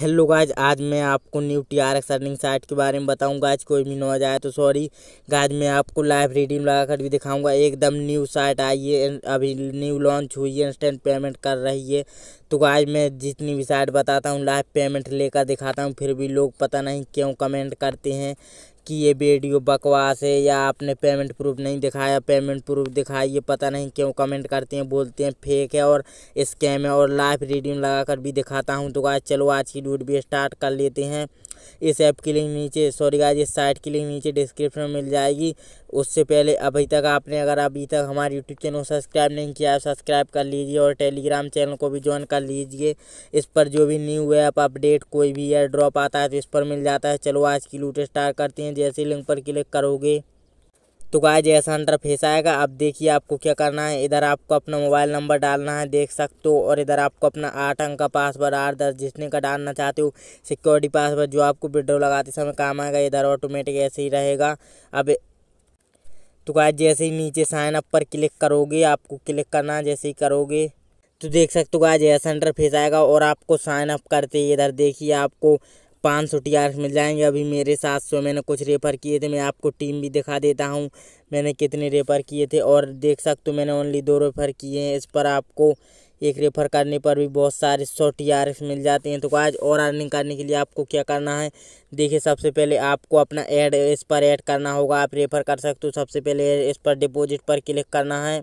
hello guys आज मैं आपको new T R X earning site के बारे में बताऊंगा आज कोई भी नॉज आए तो सॉरी गाइज मैं आपको लाइव रिडीम लगाकर भी दिखाऊंगा एकदम न्यू साइट आई है अभी न्यू लॉन्च हुई है इंस्टेंट पेमेंट कर रही है तो गाज मैं जितनी भी साइट बताता हूं लाइव पेमेंट लेकर दिखाता हूँ फिर भी लोग पता नहीं क्यों कमेंट करते हैं कि ये वीडियो बकवास है या आपने पेमेंट प्रूफ नहीं दिखाया पेमेंट प्रूफ दिखाइए पता नहीं क्यों कमेंट करते हैं बोलते हैं फेक है और स्कैम है और लाइव रिडीम लगाकर भी दिखाता हूँ तो आज चलो आज की भी स्टार्ट कर लेते हैं इस ऐप की लिंक नीचे सॉरी गाइज इस साइट की लिंक नीचे डिस्क्रिप्शन में मिल जाएगी उससे पहले अभी तक आपने अगर अभी तक हमारे यूट्यूब चैनल को सब्सक्राइब नहीं किया है सब्सक्राइब कर लीजिए और टेलीग्राम चैनल को भी ज्वाइन कर लीजिए इस पर जो भी न्यू ऐप अपडेट कोई भी एयर ड्रॉप आता है तो इस पर मिल जाता है चलो आज की लूट स्टार्ट करते हैं जैसे लिंक पर क्लिक करोगे तो गाय जैसा हंटर आएगा अब देखिए आपको क्या करना है इधर आपको अपना मोबाइल नंबर डालना है देख सकते हो और इधर आपको अपना आठ अंक का पासवर्ड आठ दस जिसने का डालना चाहते हो सिक्योरिटी पासवर्ड जो आपको विड्रो लगाते समय काम आएगा इधर ऑटोमेटिक ऐसे ही रहेगा अब तो गाय जैसे ही नीचे साइन अप पर क्लिक करोगे आपको क्लिक करना जैसे ही करोगे तो देख सकते हो गाय जैसा हंटर आएगा और आपको साइन अप करते ही इधर देखिए आपको पाँच सौ टी आर मिल जाएंगे अभी मेरे सात सौ मैंने कुछ रेफर किए थे मैं आपको टीम भी दिखा देता हूँ मैंने कितने रेफर किए थे और देख सकते हो मैंने ओनली दो रेफर किए हैं इस पर आपको एक रेफर करने पर भी बहुत सारे सौ टी आर मिल जाते हैं तो आज और अर्निंग करने के लिए आपको क्या करना है देखिए सबसे पहले आपको अपना एड इस पर ऐड करना होगा आप रेफर कर सकते हो सबसे पहले इस पर डिपॉजिट पर क्लिक करना है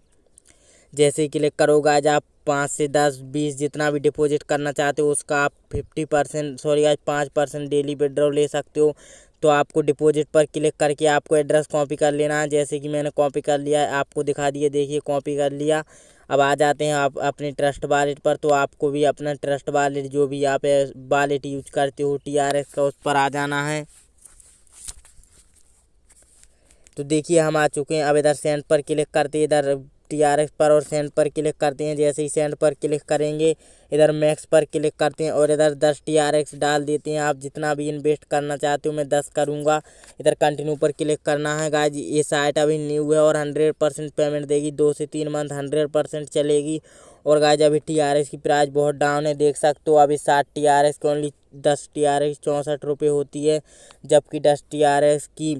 जैसे ही क्लिक करोगे आज आप पाँच से दस बीस जितना भी डिपॉजिट करना चाहते हो उसका आप फिफ्टी परसेंट सॉरी आज पाँच परसेंट डेली विड्रॉ ले सकते हो तो आपको डिपॉजिट पर क्लिक करके आपको एड्रेस कॉपी कर लेना है जैसे कि मैंने कॉपी कर लिया है आपको दिखा दिए देखिए कॉपी कर लिया अब आ जाते हैं आप अपने ट्रस्ट वालेट पर तो आपको भी अपना ट्रस्ट वालेट जो भी आप वालेट यूज करते हो टी आर एस का उस पर आ जाना है तो देखिए हम आ चुके हैं अब इधर सेंड पर क्लिक करते इधर टी आर एक्स पर और सेंड पर क्लिक करते हैं जैसे ही सेंड पर क्लिक करेंगे इधर मैक्स पर क्लिक करते हैं और इधर दस टी आर एक्स डाल देते हैं आप जितना भी इन्वेस्ट करना चाहते हो मैं दस करूँगा इधर कंटिन्यू पर क्लिक करना है गाय ये साइट अभी न्यू है और हंड्रेड परसेंट पेमेंट देगी दो से तीन मंथ हंड्रेड परसेंट चलेगी और गाइज अभी टी आर एक्स की प्राइस बहुत डाउन है देख सकते हो अभी सात टी आर एक्स की ओनली दस टी आर एक्स चौंसठ रुपये होती है जबकि दस टी आर एक्स की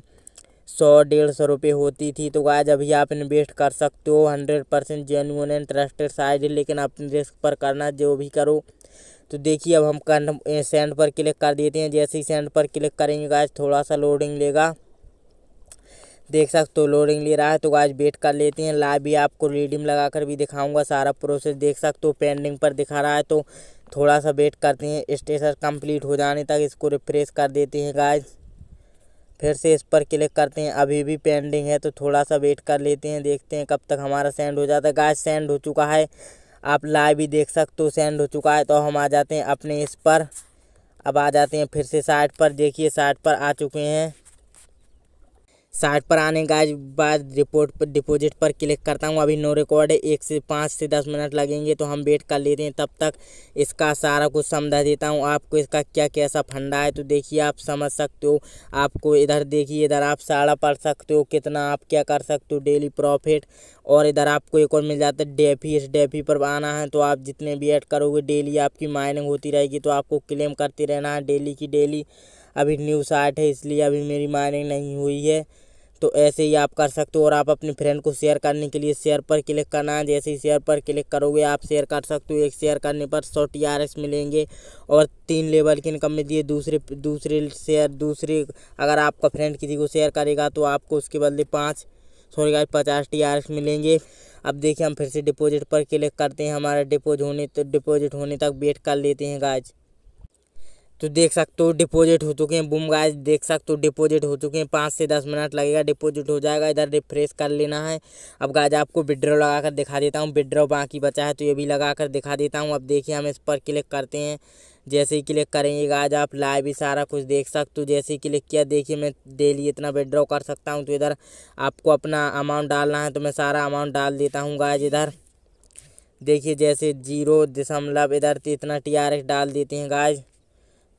सौ डेढ़ सौ रुपये होती थी तो गाय अभी आप इन्वेस्ट कर सकते हो hundred percent genuine and trusted है लेकिन अपने रिस्क पर करना जो भी करो तो देखिए अब हम कन सेंड पर क्लिक कर देते हैं जैसे ही सेंड पर क्लिक करेंगे गाय थोड़ा सा लोडिंग लेगा देख सकते हो लोडिंग ले रहा है तो गाइज वेट कर लेते हैं लाइव भी आपको रिडीम लगा कर भी दिखाऊंगा सारा प्रोसेस देख सकते हो पेंडिंग पर दिखा रहा है तो थोड़ा सा वेट करते हैं स्टेशन कंप्लीट हो जाने तक इसको रिफ्रेश कर देते हैं गाइज फिर से इस पर क्लिक करते हैं अभी भी पेंडिंग है तो थोड़ा सा वेट कर लेते हैं देखते हैं कब तक हमारा सेंड हो जाता है गाय सेंड हो चुका है आप लाइव भी देख सकते हो सेंड हो चुका है तो हम आ जाते हैं अपने इस पर अब आ जाते हैं फिर से साइट पर देखिए साइट पर आ चुके हैं साइट पर आने का बाद रिपोर्ट पर डिपोजिट पर क्लिक करता हूँ अभी नो रिकॉर्ड है एक से पाँच से दस मिनट लगेंगे तो हम वेट कर लेते हैं तब तक इसका सारा कुछ समझा देता हूँ आपको इसका क्या कैसा फंडा है तो देखिए आप समझ सकते हो आपको इधर देखिए इधर आप सारा पढ़ सकते हो कितना आप क्या कर सकते हो डेली प्रॉफिट और इधर आपको एक और मिल जाता है डेफी इस डेफी पर आना है तो आप जितने भी ऐड करोगे डेली आपकी माइनिंग होती रहेगी तो आपको क्लेम करते रहना है डेली की डेली अभी न्यू साइट है इसलिए अभी मेरी माइनिंग नहीं हुई है तो ऐसे ही आप कर सकते हो और आप अपने फ्रेंड को शेयर करने के लिए शेयर पर क्लिक करना है जैसे ही शेयर पर क्लिक करोगे आप शेयर कर सकते हो एक शेयर करने पर सौ टी आर एस मिलेंगे और तीन लेवल की इनकम में दिए दूसरे दूसरे शेयर दूसरे अगर आपका फ्रेंड किसी को शेयर करेगा तो आपको उसके बदले पाँच सॉरी गाइस पचास टी आर एस मिलेंगे अब देखिए हम फिर से डिपॉजिट पर क्लिक करते हैं हमारा डिपोज होने तो डिपॉजिट होने तक वेट कर लेते हैं गाज तो देख सकते हो डिपॉजिट हो चुके हैं बुम गाइस देख सकते हो डिपॉजिट हो चुके हैं पाँच से दस मिनट लगेगा डिपॉजिट हो जाएगा इधर रिफ्रेश कर लेना है अब गाइस आपको विड्रॉ लगाकर दिखा देता हूँ विड्रॉ बाकी बचा है तो ये भी लगाकर दिखा देता हूँ अब देखिए हम इस पर क्लिक करते हैं जैसे ही क्लिक करेंगे गाइस आप लाइव ही सारा कुछ देख सकते हो जैसे ही क्लिक किया देखिए मैं डेली इतना विड्रॉ कर सकता हूँ तो इधर आपको अपना अमाउंट डालना है तो मैं सारा अमाउंट डाल देता हूँ गाइस इधर देखिए जैसे जीरो दशमलव इधर तो इतना टी डाल देते हैं गाइस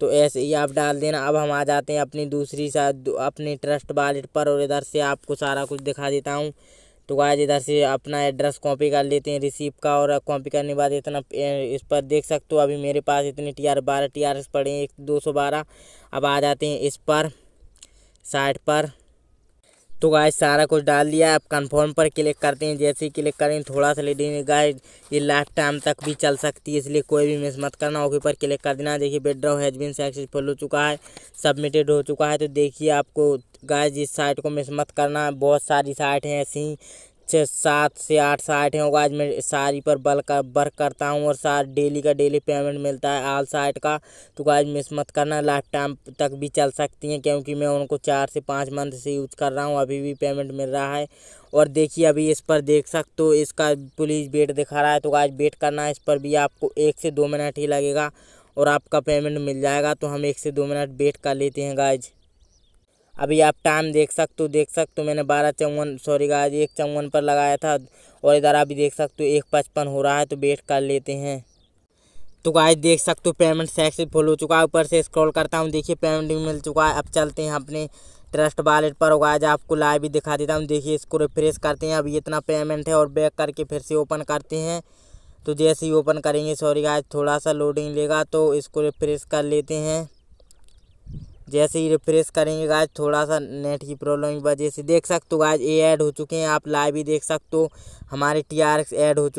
तो ऐसे ही आप डाल देना अब हम आ जाते हैं अपनी दूसरी साइड अपने ट्रस्ट वॉलेट पर और इधर से आपको सारा कुछ दिखा देता हूँ तो आज इधर से अपना एड्रेस कॉपी कर लेते हैं रिसीप का और कॉपी करने के बाद इतना इस पर देख सकते हो अभी मेरे पास इतने टी आर बारह टी आर पड़े हैं एक दो सौ बारह अब आ जाते हैं इस पर साइट पर तो गाय सारा कुछ डाल दिया आप कन्फर्म पर क्लिक करते हैं जैसे ही क्लिक करें थोड़ा सा ले देंगे गाय ये लाइफ टाइम तक भी चल सकती है इसलिए कोई भी मिस मत करना ओके पर क्लिक कर देना देखिए बेड्रॉ हैज बिन सक्सेसफुल हो चुका है सबमिटेड हो चुका है तो देखिए आपको गाय जिस साइट को मिस मत करना बहुत सारी साइट हैं ऐसी छः सात से आठ साइट हैं आज मैं सारी पर बल का वर्क करता हूँ और सार डेली का डेली पेमेंट मिलता है आल साइट का तो आज मिस मत करना लाइफ टाइम तक भी चल सकती हैं क्योंकि मैं उनको चार से पाँच मंथ से यूज़ कर रहा हूँ अभी भी पेमेंट मिल रहा है और देखिए अभी इस पर देख सकते हो इसका पुलिस वेट दिखा रहा है तो आज वेट करना है इस पर भी आपको एक से दो मिनट ही लगेगा और आपका पेमेंट मिल जाएगा तो हम एक से दो मिनट वेट कर लेते हैं गाइज अभी आप टाइम देख सकते हो देख सकते हो मैंने बारह चौवन सॉरी गाज एक चौवन पर लगाया था और इधर अभी देख सकते हो एक पचपन हो रहा है तो वेट कर लेते हैं तो गाय देख सकते हो पेमेंट सक्सेसफुल हो चुका है ऊपर से स्क्रॉल करता हूँ देखिए पेमेंट भी मिल चुका है अब चलते हैं अपने ट्रस्ट वालेट पर होगा आज आपको लाइव भी दिखा देता हूँ देखिए इसको रिफ्रेश करते हैं अभी इतना पेमेंट है और बैक करके फिर से ओपन करते हैं तो जैसे ही ओपन करेंगे सॉरी आज थोड़ा सा लोडिंग लेगा तो इसको रिफ्रेश कर लेते हैं जैसे ही रिफ्रेश करेंगे गाज थोड़ा सा नेट की प्रॉब्लम की वजह से देख सकते हो गाज ये ऐड हो चुके हैं आप लाइव भी देख सकते हो हमारे टी आर एक्स ऐड हो चुके